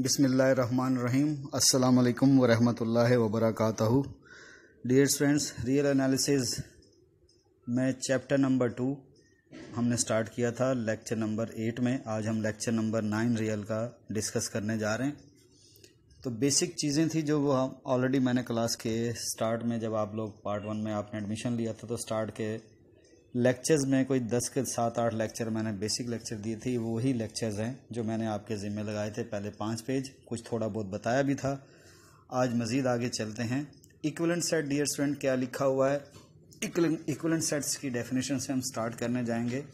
बिसमीम् अल्लाम वरहमल वबरक डियर फ्रेंड्स रियल एनालिसिस में चैप्टर नंबर टू हमने स्टार्ट किया था लेक्चर नंबर एट में आज हम लेक्चर नंबर नाइन रियल का डिस्कस करने जा रहे हैं तो बेसिक चीज़ें थी जो वो ऑलरेडी मैंने क्लास के स्टार्ट में जब आप लोग पार्ट वन में आपने एडमिशन लिया था तो स्टार्ट के लेक्चर्स में कोई दस के सात आठ लेक्चर मैंने बेसिक लेक्चर दिए थे वही लेक्चर्स हैं जो मैंने आपके ज़िम्मे लगाए थे पहले पाँच पेज कुछ थोड़ा बहुत बताया भी था आज मज़ीद आगे चलते हैं इक्वलेंट सेट डियर स्टूडेंट क्या लिखा हुआ है इक्वलेंट सेट्स की डेफिनेशन से हम स्टार्ट करने जाएंगे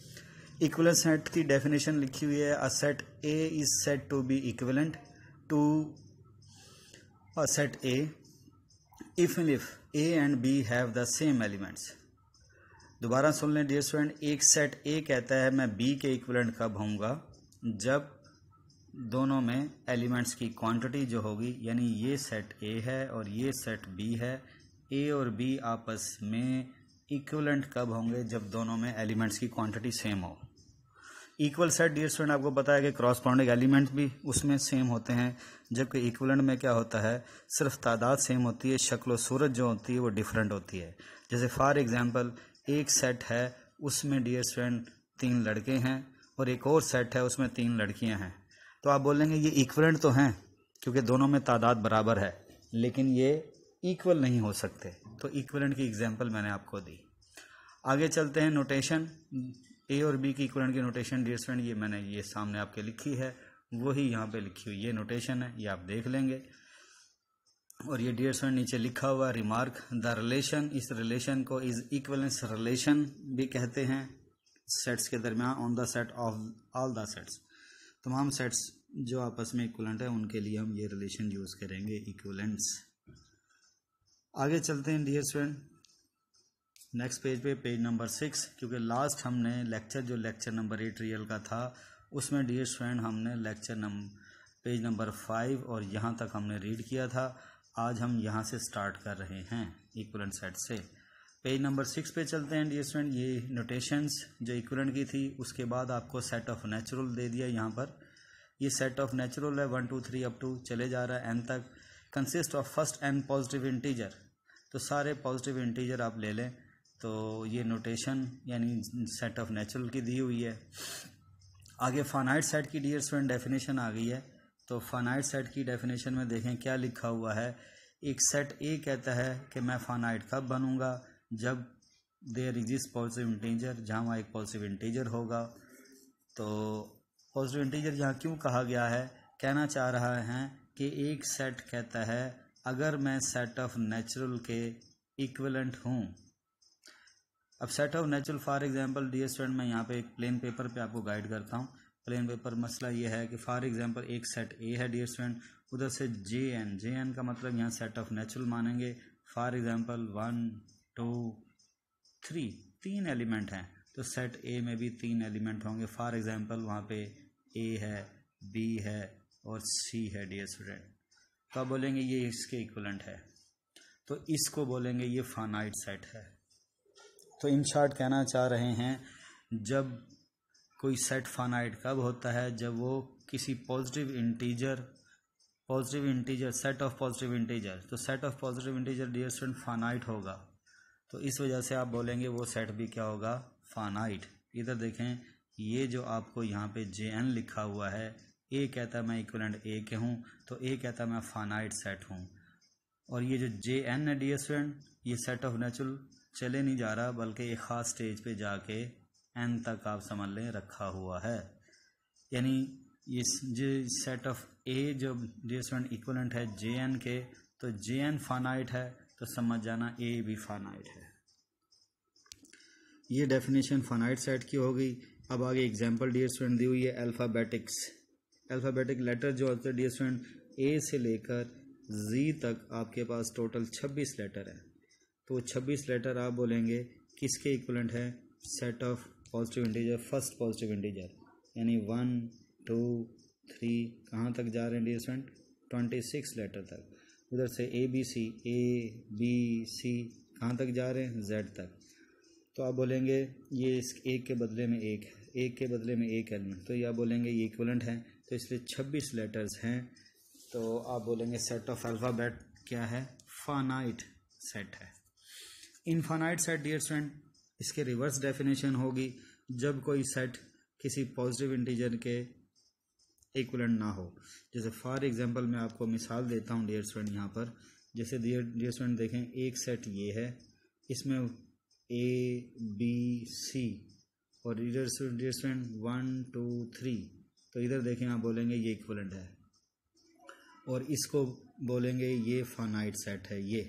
इक्वलेंट सेट की डेफिनेशन लिखी हुई है a set A is said to be equivalent to a set A if and if A and B have the same elements दोबारा सुन लें डियर स्टूडेंट एक सेट ए कहता है मैं बी के इक्वलेंट कब होऊंगा जब दोनों में एलिमेंट्स की क्वांटिटी जो होगी यानी ये सेट ए है और ये सेट बी है ए और बी आपस में इक्वलेंट कब होंगे जब दोनों में एलिमेंट्स की क्वांटिटी सेम हो इक्वल सेट डियर स्टूडेंट आपको पता है कि पॉन्डिंग एलिमेंट भी उसमें सेम होते हैं जबकि इक्वलेंट में क्या होता है सिर्फ तादाद सेम होती है शक्ल सूरत जो होती है वो डिफरेंट होती है जैसे फॉर एग्ज़ाम्पल एक सेट है उसमें डियर स्टूडेंट तीन लड़के हैं और एक और सेट है उसमें तीन लड़कियां हैं तो आप बोलेंगे ये इक्वलेंट तो हैं क्योंकि दोनों में तादाद बराबर है लेकिन ये इक्वल नहीं हो सकते तो इक्वलेंट की एग्जांपल मैंने आपको दी आगे चलते हैं नोटेशन ए और बी की इक्वलेंट की नोटेशन डियर स्टूडेंट ये मैंने ये सामने आपके लिखी है वही यहाँ पे लिखी हुई ये नोटेशन है ये आप देख लेंगे और ये डियर स्टूडेंट नीचे लिखा हुआ रिमार्क द रिलेशन इस रिलेशन को इज इक्वलेंस रिलेशन भी कहते हैं सेट्स के दरमियान on the set of all the sets तमाम सेट्स जो आपस में इक्वलेंट है उनके लिए हम ये रिलेशन यूज़ करेंगे इक्वलेंट्स आगे चलते हैं डियर स्टूडेंट नेक्स्ट पेज पे पेज नंबर सिक्स क्योंकि लास्ट हमने लेक्चर जो लेक्चर नंबर एट रियल का था उसमें डियर स्टूडेंट हमने lecture number page number five और यहाँ तक हमने रीड किया था आज हम यहाँ से स्टार्ट कर रहे हैं इक्वलेंट सेट से पेज नंबर सिक्स पे चलते हैं डी स्टूडेंट ये नोटेशंस जो इक्वलेंट की थी उसके बाद आपको सेट ऑफ नेचुरल दे दिया यहाँ पर ये सेट ऑफ नेचुरल है one two three up to चले जा रहा है एन तक consist of first N positive integer तो सारे पॉजिटिव इंटीजर आप ले लें तो ये नोटेशन यानी सेट ऑफ नेचुरल की दी हुई है आगे फाइनाइट सेट की डी स्टूडेंट डेफिनेशन आ गई है तो फाइनाइट सेट की डेफिनेशन में देखें क्या लिखा हुआ है एक सेट ए कहता है कि मैं फाइनाइट कब बनूंगा जब देयर एग्जिस्ट पॉजिटिव इंटीजर जहाँ वहाँ एक पॉजिटिव इंटीजर होगा तो पॉजिटिव इंटीजर यहाँ क्यों कहा गया है कहना चाह रहा है कि एक सेट कहता है अगर मैं सेट ऑफ नेचुरल के इक्वलेंट हूँ अब set of natural for example dear student मैं यहाँ पे एक प्लेन पेपर पे आपको गाइड करता हूँ प्लेन पेपर मसला ये है कि फॉर एग्जांपल एक सेट ए है डियर स्टूडेंट उधर से जे एन जे एन का मतलब यहाँ सेट ऑफ नेचुरल मानेंगे for example one two three तीन एलिमेंट हैं तो सेट ए में भी तीन एलिमेंट होंगे फॉर एग्जांपल वहाँ पे ए है बी है और सी है डियर स्टूडेंट तो आप बोलेंगे ये इसके इक्वलेंट है तो इसको बोलेंगे ये फानाइट सेट है तो इन शॉर्ट कहना चाह रहे हैं जब कोई सेट फाइनाइट कब होता है जब वो किसी positive integer positive integer set of positive integer तो set of positive integer dear student finite होगा तो इस वजह से आप बोलेंगे वो सेट भी क्या होगा फानाइट इधर देखें ये जो आपको यहाँ पे जे एन लिखा हुआ है ए कहता है मैं इक्वलेंट ए के हूँ तो ए कहता है मैं फानाइट सेट हूँ और ये जो जे एन है डियर स्टूडेंट ये सेट ऑफ नेचुरल चले नहीं जा रहा बल्कि एक ख़ास स्टेज पे जाके एन तक आप समझ लें रखा हुआ है यानी इस जो सेट ऑफ ए जो डियर स्टूडेंट इक्वलेंट है जे एन के तो जे एन फाइनाइट है तो समझ जाना ए भी फाइनाइट है ये डेफिनेशन फाइनाइट सेट की हो गई अब आगे एग्जाम्पल डियर स्टूडेंट दी हुई है अल्फ़ाबेटिक्स अल्फ़ाबेटिक लेटर जो होते हैं डियर स्टूडेंट ए से लेकर जी तक आपके पास टोटल छब्बीस लेटर हैं तो छब्बीस लेटर आप बोलेंगे किसके इक्वलेंट है set of positive integer first positive integer यानी वन टू थ्री कहाँ तक जा रहे हैं dear student twenty six letter तक उधर से A B C A B C कहाँ तक जा रहे हैं जेड तक तो आप बोलेंगे ये इस एक के बदले में एक है एक के बदले में एक एलिमेंट तो ये आप बोलेंगे ये इक्वलेंट है तो इसलिए छब्बीस लेटर्स हैं तो आप बोलेंगे सेट ऑफ अल्फ़ाबेट क्या है फानाइट सेट है इनफानाइट सेट डियर स्टूडेंट इसके रिवर्स डेफिनेशन होगी जब कोई सेट किसी पॉजिटिव इंटीजर के इक्वलेंट ना हो जैसे फॉर एग्जांपल मैं आपको मिसाल देता हूँ डियर स्टूडेंट यहाँ पर जैसे डियर डियर स्टूडेंट देखें एक सेट ये है इसमें ए बी सी और इधर dear student one two three तो इधर देखें आप बोलेंगे ये इक्वलेंट है और इसको बोलेंगे ये फानाइट सेट है ये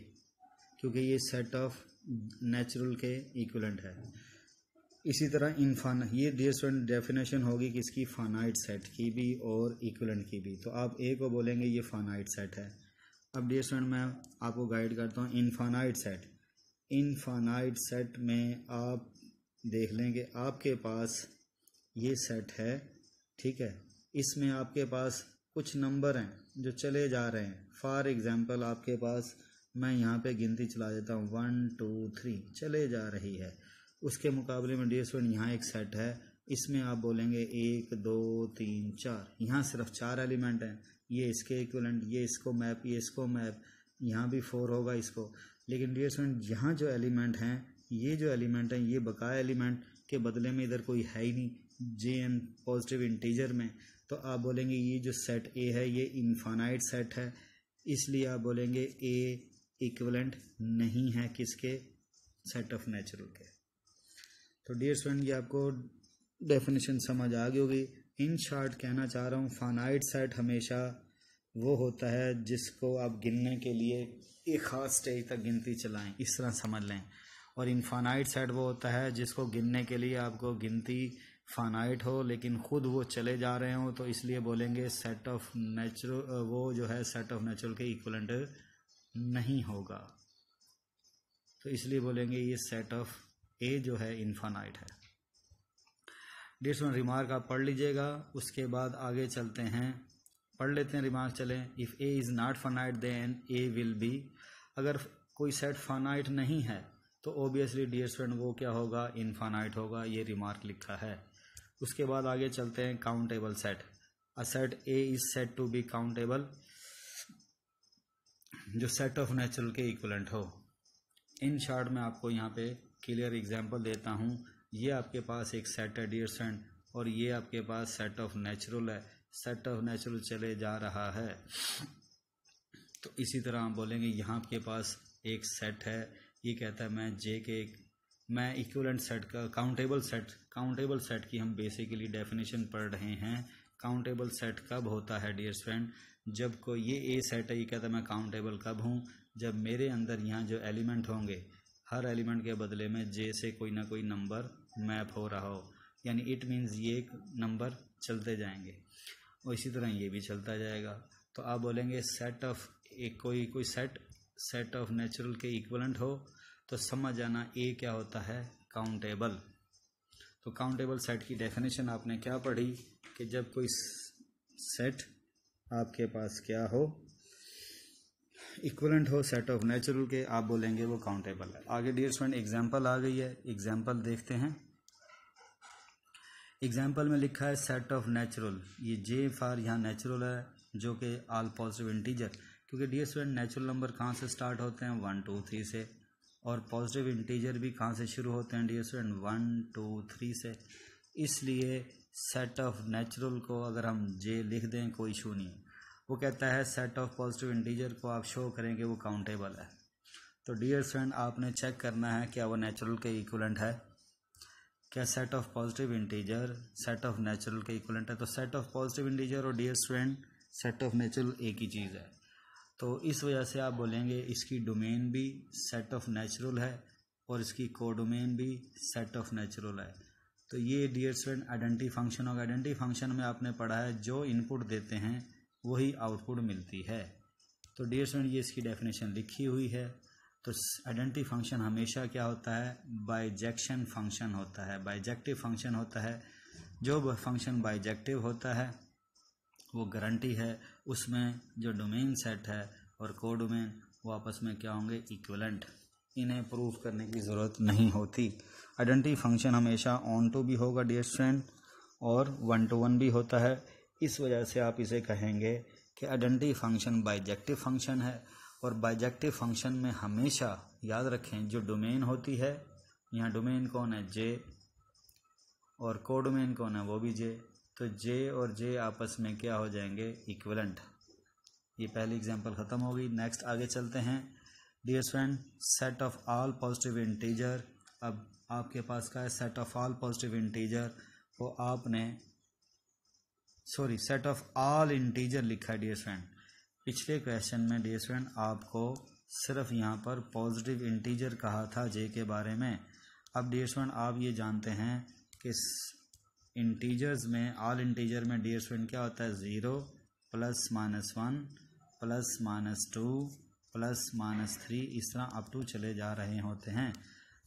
क्योंकि ये सेट ऑफ नेचुरल के इक्वलेंट है इसी तरह इनफान ये डियर डेफिनेशन होगी किसकी फानाइट सेट की भी और इक्वलेंट की भी तो आप ए को बोलेंगे ये फानाइट सेट है अब डियर स्टूडेंट मैं आपको गाइड करता हूँ इनफानाइट सेट इनफानाइट सेट में आप देख लेंगे आपके पास ये सेट है ठीक है इसमें आपके पास कुछ नंबर हैं जो चले जा रहे हैं फॉर एग्ज़ाम्पल आपके पास मैं यहाँ पे गिनती चला देता हूँ वन टू थ्री चले जा रही है उसके मुकाबले में डी सौ यहाँ एक सेट है इसमें आप बोलेंगे एक दो तीन चार यहाँ सिर्फ चार एलिमेंट हैं ये इसके इक्वलेंट ये इसको मैप ये इसको मैप यहाँ भी फोर होगा इसको लेकिन डी स्टूडेंट यहाँ जो एलिमेंट हैं ये जो एलिमेंट हैं ये बकाया एलिमेंट के बदले में इधर कोई है ही नहीं जे एन पॉजिटिव इंटीजर में तो आप बोलेंगे ये जो सेट ए है ये इन्फानाइट सेट है इसलिए आप बोलेंगे ए इक्वलेंट नहीं है किसके सेट ऑफ नेचुरल के तो डियर स्टूडेंट ये आपको डेफिनेशन समझ आ गई होगी इन शॉर्ट कहना चाह रहा हूँ फानाइट सेट हमेशा वो होता है जिसको आप गिनने के लिए एक खास स्टेज तक गिनती चलाएं इस तरह समझ लें और इनफानाइट सेट वो होता है जिसको गिनने के लिए आपको गिनती फानाइट हो लेकिन ख़ुद वो चले जा रहे हो तो इसलिए बोलेंगे सेट ऑफ नेचुरल वो जो है सेट ऑफ नेचुरल के इक्वलेंट नहीं होगा तो इसलिए बोलेंगे ये सेट ऑफ ए जो है इन्फानाइट है डेट्स वन रिमार्क आप पढ़ लीजिएगा उसके बाद आगे चलते हैं पढ़ लेते हैं रिमार्क चलें if A is not finite then A will be अगर कोई सेट फानाइट नहीं है तो ओबियसली डियर स्टूडेंट वो क्या होगा इनफानाइट होगा ये रिमार्क लिखा है उसके बाद आगे चलते हैं countable set a set A is said to be countable जो सेट ऑफ नेचुरल के इक्वलेंट हो इन शार्ट में आपको यहाँ पे क्लियर एग्जांपल देता हूँ ये आपके पास एक सेट है डियर सेंड और ये आपके पास सेट ऑफ नेचुरल है सेट ऑफ नेचुरल चले जा रहा है तो इसी तरह हम बोलेंगे यहाँ आपके पास एक सेट है ये कहता है मैं जे के एक मैं इक्वलेंट सेट का काउंटेबल सेट काउंटेबल सेट की हम बेसिकली डेफिनेशन पढ़ रहे हैं काउंटेबल सेट कब होता है डियर फ्रेंड जब को ये ए सेट है ये कहता मैं काउंटेबल कब हूँ जब मेरे अंदर यहाँ जो एलिमेंट होंगे हर एलिमेंट के बदले में जे से कोई ना कोई नंबर मैप हो रहा हो यानी इट मीन्स ये एक नंबर चलते जाएंगे और इसी तरह ये भी चलता जाएगा तो आप बोलेंगे सेट ऑफ एक कोई कोई सेट सेट ऑफ नेचुरल के इक्वलेंट हो तो समझ आना ए क्या होता है काउंटेबल तो काउंटेबल सेट की डेफिनेशन आपने क्या पढ़ी कि जब कोई सेट आपके पास क्या हो इक्वलेंट हो सेट ऑफ नेचुरल के आप बोलेंगे वो काउंटेबल है आगे डियर फ्रेंड एग्जाम्पल आ गई है एग्जाम्पल देखते हैं एग्जाम्पल में लिखा है सेट ऑफ नेचुरल ये जे फार यहाँ नेचुरल है जो कि आल पॉजिटिव इंटीजर क्योंकि डियर फ्रेंड नेचुरल नंबर कहाँ से स्टार्ट होते हैं वन टू थ्री से और पॉजिटिव इंटीजर भी कहाँ से शुरू होते हैं dear student one two three से इसलिए सेट ऑफ नेचुरल को अगर हम जे लिख दें कोई इशू नहीं है वो कहता है सेट ऑफ पॉजिटिव इंटीजर को आप शो करेंगे वो काउंटेबल है तो डियर फ्रेंड आपने चेक करना है क्या वो नेचुरल के इक्वलेंट है क्या set of positive integer set of natural के इक्वलेंट है तो सेट ऑफ पॉजिटिव इंटीजर और dear friend set of natural एक ही चीज़ है तो इस वजह से आप बोलेंगे इसकी डोमेन भी सेट ऑफ नेचुरल है और इसकी कोडोमेन भी सेट ऑफ नेचुरल है तो ये डियर स्टूडेंट आइडेंटिटी फंक्शन होगा आइडेंटिटी फंक्शन में आपने पढ़ा है जो इनपुट देते हैं वही आउटपुट मिलती है तो डियर स्टूडेंट ये इसकी डेफिनेशन लिखी हुई है तो आइडेंटिटी फंक्शन हमेशा क्या होता है बाइजेक्शन फंक्शन होता है बाइजेक्टिव फंक्शन होता है जो फंक्शन बाइजेक्टिव होता है वो गारंटी है उसमें जो डोमेन सेट है और को डोमेन वो आपस में क्या होंगे इक्वलेंट इन्हें प्रूफ करने की ज़रूरत नहीं होती आइडेंटिटी फंक्शन हमेशा ऑन टू भी होगा डियर स्टूडेंट और वन टू वन भी होता है इस वजह से आप इसे कहेंगे कि आइडेंटिटी फंक्शन बाइजेक्टिव फंक्शन है और बाइजेक्टिव फंक्शन में हमेशा याद रखें जो डोमेन होती है यहाँ डोमेन कौन है जे और कोडोमेन कौन है वो भी जे तो जे और जे आपस में क्या हो जाएंगे इक्वलेंट ये पहली एग्जांपल ख़त्म हो गई नेक्स्ट आगे चलते हैं dear friend set of all positive integer अब आपके पास का है set of all positive integer वो आपने sorry set of all integer लिखा है डियर फ्रेंड पिछले क्वेश्चन में डियर फ्रेंड आपको सिर्फ यहाँ पर पॉजिटिव इंटीजर कहा था जे के बारे में अब डियर फ्रेंड आप ये जानते हैं कि इंटीजर्स में ऑल इंटीजर में डियर स्टूडेंट क्या होता है zero plus minus one plus minus two plus minus three इस तरह अप टू चले जा रहे होते हैं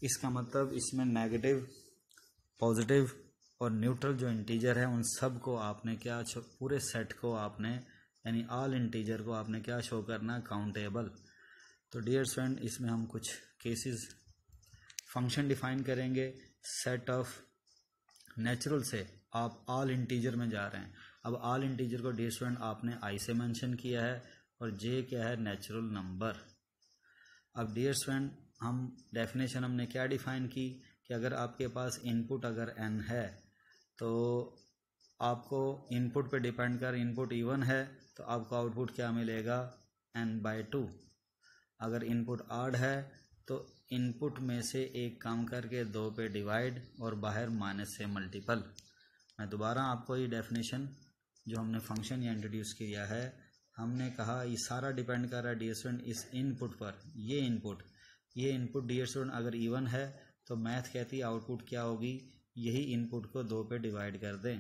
इसका मतलब इसमें नेगेटिव पॉजिटिव और न्यूट्रल जो इंटीजर है उन सब को आपने क्या पूरे सेट को आपने यानी ऑल इंटीजर को आपने क्या शो करना काउंटेबल तो डियर फ्रेंड इसमें हम कुछ केसेस फंक्शन डिफाइन करेंगे सेट ऑफ नेचुरल से आप आल इंटीजर में जा रहे हैं अब आल इंटीजर को डी स्टूडेंट आपने आई से मेंशन किया है और जे क्या है नेचुरल नंबर अब डियर स्टूडेंट हम डेफिनेशन हमने क्या डिफाइन की कि अगर आपके पास इनपुट अगर एन है तो आपको इनपुट पे डिपेंड कर इनपुट इवन है तो आपको आउटपुट क्या मिलेगा एन बाय टू अगर इनपुट आड है तो इनपुट में से एक काम करके दो पे डिवाइड और बाहर माइनस से मल्टीपल मैं दोबारा आपको ये डेफिनेशन जो हमने फंक्शन या इंट्रोड्यूस किया है हमने कहा ये सारा डिपेंड कर रहा है डी स्टूडेंट इस इनपुट पर ये इनपुट ये इनपुट डी स्टूडेंट अगर इवन है तो मैथ कहती है आउटपुट क्या होगी यही इनपुट को दो पे डिवाइड कर दें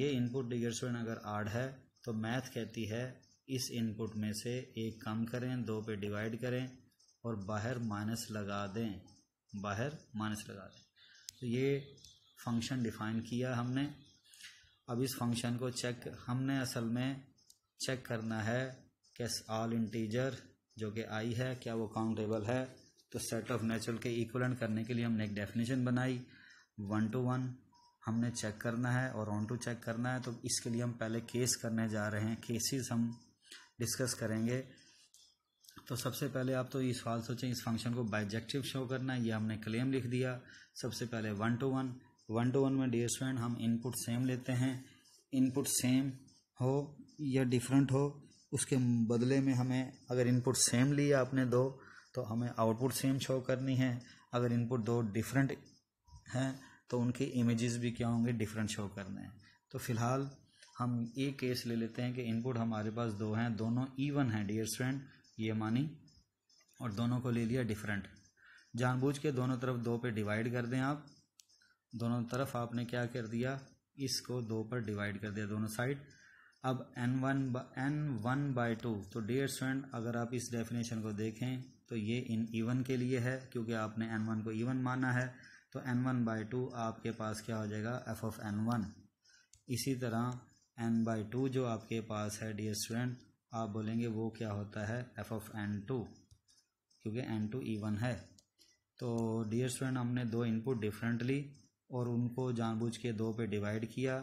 ये इनपुट डी स्टूडेंट अगर आड है तो मैथ कहती है इस इनपुट में से एक कम करें दो पे डिवाइड करें और बाहर माइनस लगा दें बाहर माइनस लगा दें तो ये फंक्शन डिफाइन किया हमने अब इस फंक्शन को चेक हमने असल में चेक करना है कि ऑल इंटीजर जो कि आई है क्या वो काउंटेबल है तो सेट ऑफ नेचुरल के इक्वलेंट करने के लिए हमने एक डेफिनेशन बनाई वन टू वन हमने चेक करना है और ऑन टू चेक करना है तो इसके लिए हम पहले केस करने जा रहे हैं केसेस हम डिस्कस करेंगे तो सबसे पहले आप तो ये सवाल सोचें इस फंक्शन को बाइजेक्टिव शो करना है ये हमने क्लेम लिख दिया सबसे पहले one to one one to one में एस स्टूडेंट हम इनपुट सेम लेते हैं इनपुट सेम हो या डिफरेंट हो उसके बदले में हमें अगर इनपुट सेम लिया आपने दो तो हमें आउटपुट सेम शो करनी है अगर इनपुट दो डिफरेंट हैं तो उनके इमेजेस भी क्या होंगे डिफरेंट शो करने हैं तो फिलहाल हम ये केस ले लेते हैं कि इनपुट हमारे पास दो हैं दोनों ईवन हैं डियर स्टूडेंट ये मानी और दोनों को ले लिया डिफरेंट जानबूझ के दोनों तरफ दो पे डिवाइड कर दें आप दोनों तरफ आपने क्या कर दिया इसको दो पर डिवाइड कर दिया दोनों साइड अब N one N one by two तो डेढ़ स्टूडेंट अगर आप इस डेफिनेशन को देखें तो ये इन इवन के लिए है क्योंकि आपने एन वन को इवन माना है तो एन वन बाई टू आपके पास क्या हो जाएगा एफ ऑफ एन वन इसी तरह एन बाई टू जो आपके पास है डी स्टूडेंट आप बोलेंगे वो क्या होता है एफ ऑफ एन टू क्योंकि एन टू ई वन है तो डियर स्टूडेंट हमने दो इनपुट डिफरेंटली और उनको जानबूझ के दो पे डिवाइड किया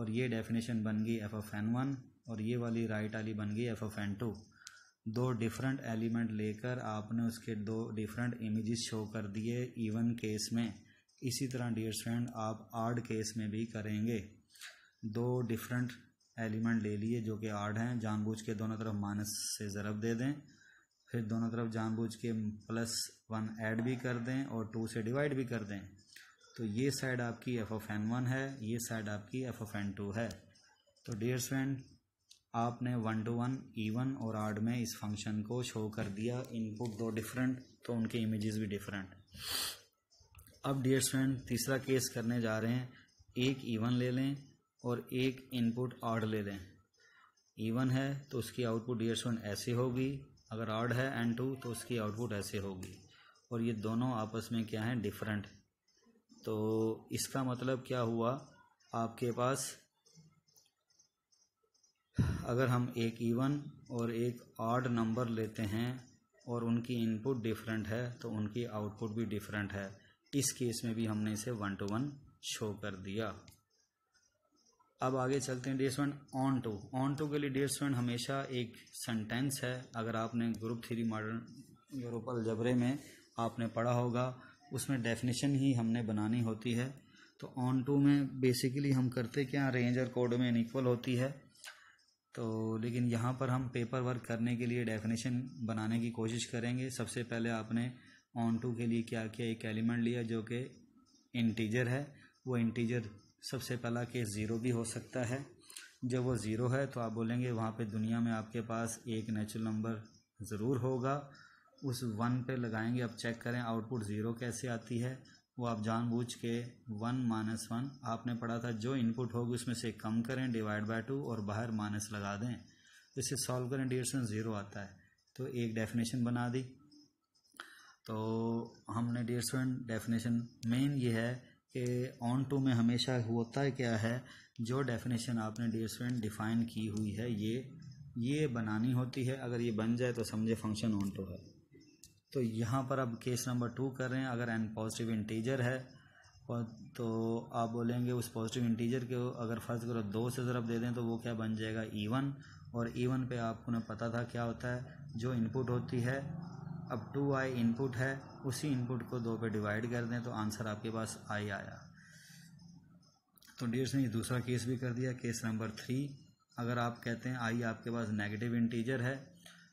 और ये डेफिनेशन बन गई एफ ऑफ एन वन और ये वाली राइट वाली बन गई एफ ऑफ एन टू दो डिफरेंट एलिमेंट लेकर आपने उसके दो डिफरेंट इमेजेस शो कर दिए इवन e केस में इसी तरह डियर स्टूडेंट आप आर्ड केस में भी करेंगे दो डिफरेंट एलिमेंट ले लिए जो कि आर्ड हैं जानबूझ के दोनों तरफ माइनस से ज़रब दे दें फिर दोनों तरफ जानबूझ के प्लस वन ऐड भी कर दें और टू से डिवाइड भी कर दें तो ये साइड आपकी एफ ऑफ एन वन है ये साइड आपकी एफ ऑफ एन टू है तो डियर फ्रेंड आपने वन टू वन ईवन और आर्ड में इस फंक्शन को शो कर दिया इनपुट दो डिफरेंट तो उनके इमेजेस भी डिफरेंट अब डियर फ्रेंड तीसरा केस करने जा रहे हैं एक ईवन ले लें और एक इनपुट आड ले लें इवन है तो उसकी आउटपुट डियर्स वन ऐसे होगी अगर आर्ड है एन टू तो उसकी आउटपुट ऐसे होगी और ये दोनों आपस में क्या हैं डिफरेंट तो इसका मतलब क्या हुआ आपके पास अगर हम एक इवन और एक आर्ड नंबर लेते हैं और उनकी इनपुट डिफरेंट है तो उनकी आउटपुट भी डिफरेंट है इस केस में भी हमने इसे वन टू वन शो कर दिया अब आगे चलते हैं डेस one onto onto के लिए डेस वन हमेशा एक सेंटेंस है अगर आपने ग्रुप थ्री मॉडर्न यूरोपल जबरे में आपने पढ़ा होगा उसमें डेफिनेशन ही हमने बनानी होती है तो ऑन टू में बेसिकली हम करते क्या रेंज और कोड में इक्वल होती है तो लेकिन यहाँ पर हम पेपर वर्क करने के लिए डेफिनेशन बनाने की कोशिश करेंगे सबसे पहले आपने ऑन टू के लिए क्या किया एक एलिमेंट लिया जो कि इंटीजर है वो इंटीजर सबसे पहला केस ज़ीरो भी हो सकता है जब वो ज़ीरो है तो आप बोलेंगे वहाँ पे दुनिया में आपके पास एक नेचुरल नंबर ज़रूर होगा उस वन पे लगाएंगे अब चेक करें आउटपुट ज़ीरो कैसे आती है वो आप जानबूझ के वन माइनस वन आपने पढ़ा था जो इनपुट होगी उसमें से कम करें डिवाइड बाय टू और बाहर माइनस लगा दें तो इसे सॉल्व करें डियरसन ज़ीरो आता है तो एक डेफिनेशन बना दी तो हमने डियर स्टूडेंट डेफिनेशन मेन ये है कि ऑन टू में हमेशा होता है क्या है जो डेफिनेशन आपने डियर स्टूडेंट डिफाइन की हुई है ये ये बनानी होती है अगर ये बन जाए तो समझे फंक्शन ऑन टू है तो यहाँ पर अब केस नंबर टू कर रहे हैं अगर एन पॉजिटिव इंटीजर है तो आप बोलेंगे उस पॉजिटिव इंटीजर के अगर फर्ज करो दो से ज़रा दे दें तो वो क्या बन जाएगा ई e और ई e पे आपको ने पता था क्या होता है जो इनपुट होती है अब टू आई इनपुट है उसी इनपुट को दो पे डिवाइड कर दें तो आंसर आपके पास आई आया तो डियर्स ने दूसरा केस भी कर दिया केस नंबर थ्री अगर आप कहते हैं आई आपके पास नेगेटिव इंटीजर है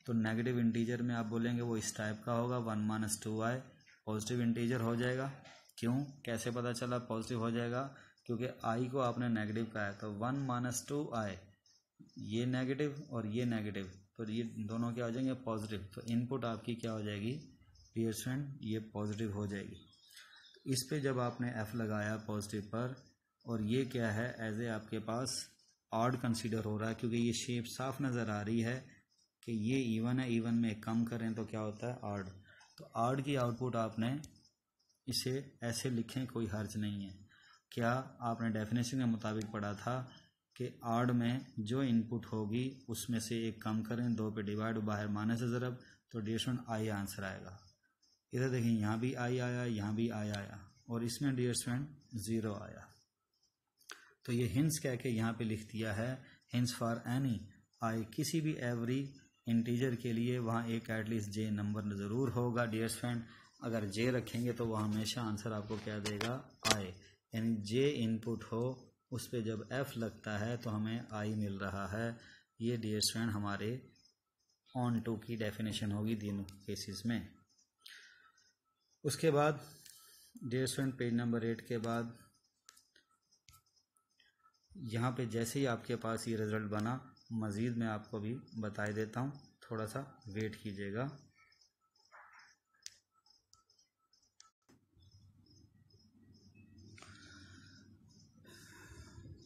तो नेगेटिव इंटीजर में आप बोलेंगे वो इस टाइप का होगा one minus two I positive integer हो जाएगा क्यों कैसे पता चला पॉजिटिव हो जाएगा क्योंकि आई को आपने नेगेटिव कहा है तो वन माइनस टू आई ये नेगेटिव और ये नेगेटिव तो ये दोनों क्या हो जाएंगे पॉजिटिव तो इनपुट आपकी क्या हो जाएगी पियर्सन ये पॉजिटिव हो जाएगी तो इस पे जब आपने एफ लगाया पॉजिटिव पर और ये क्या है एज ए आपके पास ऑड कंसीडर हो रहा है क्योंकि ये शेप साफ नज़र आ रही है कि ये इवन है इवन में कम करें तो क्या होता है ऑड तो ऑड की आउटपुट आपने इसे ऐसे लिखें कोई हर्ज नहीं है क्या आपने डेफिनेशन के मुताबिक पढ़ा था के आड़ में जो इनपुट होगी उसमें से एक काम करें दो पे डिवाइड बाहर माइनस से ज़रब तो डियर आई आंसर आएगा इधर देखें यहाँ भी आई आया यहाँ भी आई आया और इसमें डियर स्टूडेंट ज़ीरो आया तो ये हिंस कह के यहाँ पे लिख दिया है हिंस फॉर एनी आई किसी भी एवरी इंटीजर के लिए वहाँ एक एटलीस्ट जे नंबर ज़रूर होगा डियर फ्रेंड अगर जे रखेंगे तो वह हमेशा आंसर आपको क्या देगा आए यानी जे इनपुट हो उस पर जब एफ लगता है तो हमें आई मिल रहा है ये डियर स्टूडेंट हमारे ऑन टू की डेफिनेशन होगी दिन केसेस में उसके बाद dear student page number eight के बाद यहाँ पे जैसे ही आपके पास ये रिज़ल्ट बना मज़ीद मैं आपको भी बता देता हूँ थोड़ा सा वेट कीजिएगा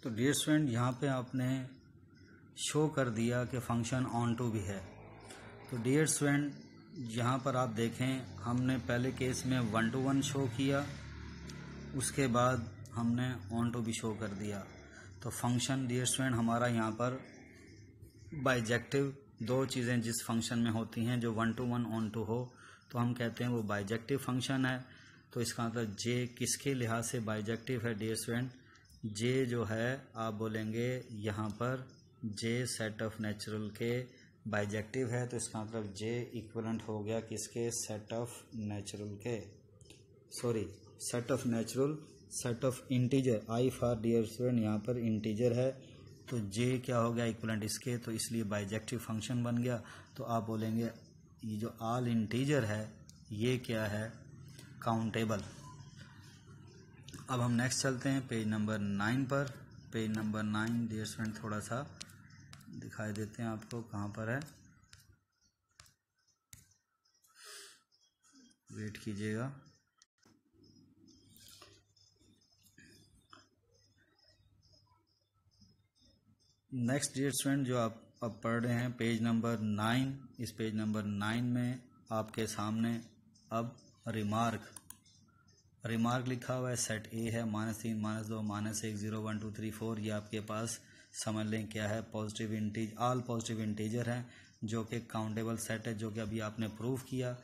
तो डियर स्टूडेंट यहाँ पे आपने शो कर दिया कि फंक्शन ऑन टू भी है तो डियर स्टूडेंट यहाँ पर आप देखें हमने पहले केस में वन टू वन शो किया उसके बाद हमने ऑन टू भी शो कर दिया तो फंक्शन डियर स्टूडेंट हमारा यहाँ पर बाइजेक्टिव दो चीज़ें जिस फंक्शन में होती हैं जो one to one onto हो तो हम कहते हैं वो बाइजेक्टिव फंक्शन है तो इसका मतलब जे किसके लिहाज से बाइजेक्टिव है डियर स्टूडेंट जे जो है आप बोलेंगे यहाँ पर जे सेट ऑफ नेचुरल के बाइजेक्टिव है तो इसका मतलब जे इक्वलेंट हो गया किसके सेट ऑफ नेचुरल के sorry set of natural set of integer I for dear student यहाँ पर इंटीजर है तो जे क्या हो गया इक्वलेंट इसके तो इसलिए बाइजेक्टिव फंक्शन बन गया तो आप बोलेंगे ये जो आल इंटीजर है ये क्या है काउंटेबल अब हम नेक्स्ट चलते हैं पेज नंबर नाइन पर page number nine dear student थोड़ा सा दिखाई देते हैं आपको कहाँ पर है वेट कीजिएगा नेक्स्ट डियर स्टूडेंट जो आप अब पढ़ रहे हैं पेज नंबर नाइन इस पेज नंबर नाइन में आपके सामने अब रिमार्क रिमार्क लिखा हुआ है सेट ए है माइनस तीन माइनस दो माइनस एक zero one two three four ये आपके पास समझ लें क्या है positive integers all positive integer हैं जो कि काउंटेबल सेट है जो कि अभी आपने प्रूव किया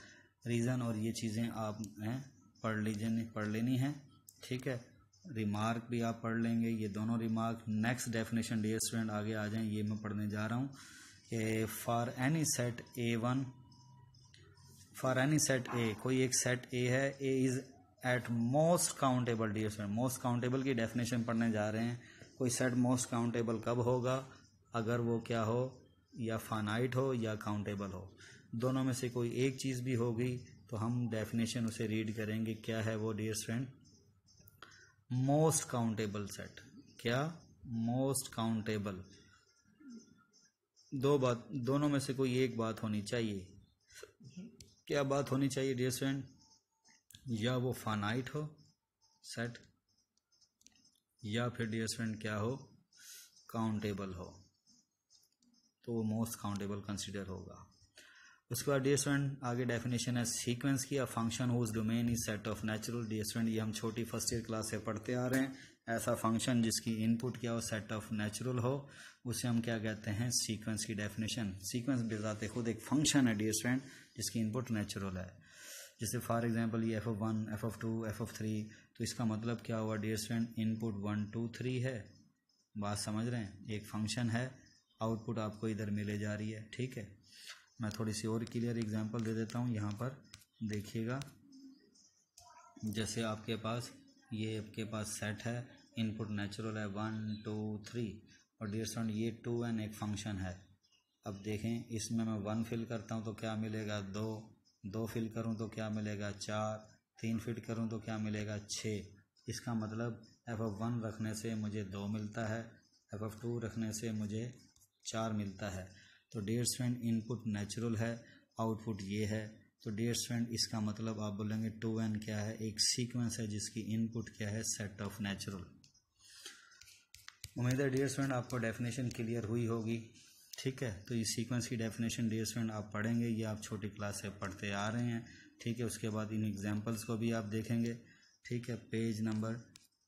रीज़न और ये चीज़ें आप हैं पढ़ लीजिए पढ़ लेनी है ठीक है रिमार्क भी आप पढ़ लेंगे ये दोनों remark next definition dear student आगे आ जाएं ये मैं पढ़ने जा रहा हूँ कि for any set A one for any set A कोई एक सेट ए है A is at most countable dear friend most countable की डेफिनेशन पढ़ने जा रहे हैं कोई सेट मोस्ट काउंटेबल कब होगा अगर वो क्या हो या फानाइट हो या काउंटेबल हो दोनों में से कोई एक चीज़ भी होगी तो हम डेफिनेशन उसे रीड करेंगे क्या है वो dear friend most countable set क्या मोस्ट काउंटेबल दो बात दोनों में से कोई एक बात होनी चाहिए क्या बात होनी चाहिए डियर फ्रेंड या वो फानाइट हो सेट या फिर डियर स्टूडेंट क्या हो काउंटेबल हो तो वो मोस्ट काउंटेबल कंसिडर होगा उसके बाद डियर स्टूडेंट आगे डेफिनेशन है सीक्वेंस की या function whose domain is set of natural dear student ये हम छोटी फर्स्ट ईयर क्लास से पढ़ते आ रहे हैं ऐसा फंक्शन जिसकी इनपुट क्या हो सेट ऑफ नेचुरल हो उसे हम क्या कहते हैं सीक्वेंस की डेफिनेशन सीक्वेंस बेजाते खुद एक फंक्शन है डियर स्टूडेंट जिसकी इनपुट नेचुरल है जैसे फॉर एग्जांपल ये F of one F of two F of three तो इसका मतलब क्या हुआ dear student input one two three है बात समझ रहे हैं एक फंक्शन है आउटपुट आपको इधर मिले जा रही है ठीक है मैं थोड़ी सी और क्लियर एग्जाम्पल दे देता हूँ यहाँ पर देखिएगा जैसे आपके पास ये आपके पास सेट है इनपुट नेचुरल है वन टू थ्री और डियर स्टूडेंट ये टू एंड एक फंक्शन है अब देखें इसमें मैं वन फिल करता हूँ तो क्या मिलेगा दो दो फिल करूँ तो क्या मिलेगा चार तीन फिट करूँ तो क्या मिलेगा छः इसका मतलब एफ एफ वन रखने से मुझे दो मिलता है एफ एफ टू रखने से मुझे चार मिलता है तो डेयर स्टूडेंट इनपुट नेचुरल है आउटपुट ये है तो डेयर स्टूडेंट इसका मतलब आप बोलेंगे टू एन क्या है एक सीक्वेंस है जिसकी इनपुट क्या है सेट ऑफ नेचुरल उम्मीद है डेयर स्टूडेंट आपको डेफिनेशन क्लियर हुई होगी ठीक है तो ये सीक्वेंस की डेफिनेशन डी स्टूडेंट आप पढ़ेंगे ये आप छोटी क्लास से पढ़ते आ रहे हैं ठीक है उसके बाद इन एग्जाम्पल्स को भी आप देखेंगे ठीक है पेज नंबर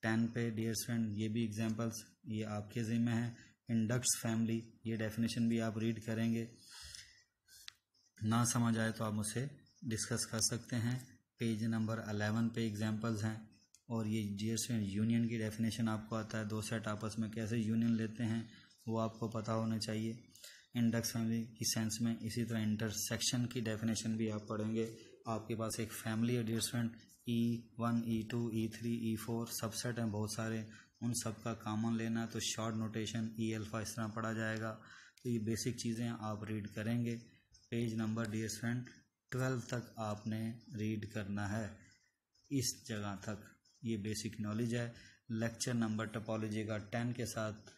टेन पे डियर फ्रेंड ये भी एग्जाम्पल्स ये आपके ज़िम्मे हैं इंडक्स फैमिली ये डेफिनेशन भी आप रीड करेंगे ना समझ आए तो आप उसे डिस्कस कर सकते हैं पेज नंबर अलेवन पे एग्जाम्पल्स हैं और ये फ्रेंड यूनियन की डेफिनेशन आपको आता है दो सेट आपस में कैसे यूनियन लेते हैं वो आपको पता होना चाहिए इंडक्स फैमिली की सेंस में इसी तरह इंटरसेक्शन की डेफिनेशन भी आप पढ़ेंगे आपके पास एक फैमिली है dear student E one E two E three E four subset हैं बहुत सारे उन सब का कामन लेना है तो शॉर्ट नोटेशन ई अल्फ़ा इस तरह पढ़ा जाएगा तो ये बेसिक चीज़ें आप रीड करेंगे page number dear friend twelve तक आपने रीड करना है इस जगह तक ये बेसिक नॉलेज है लेक्चर नंबर टपोलॉजी का टेन के साथ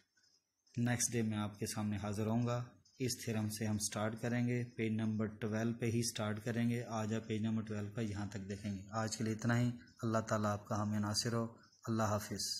नेक्स्ट डे मैं आपके सामने हाज़िर होऊंगा इस थ्योरम से हम स्टार्ट करेंगे पेज नंबर ट्वेल्व पे ही स्टार्ट करेंगे आज आप पेज नंबर ट्वेल्व का यहाँ तक देखेंगे आज के लिए इतना ही अल्लाह ताला आपका हमें नासिर हो अल्लाह हाफिज़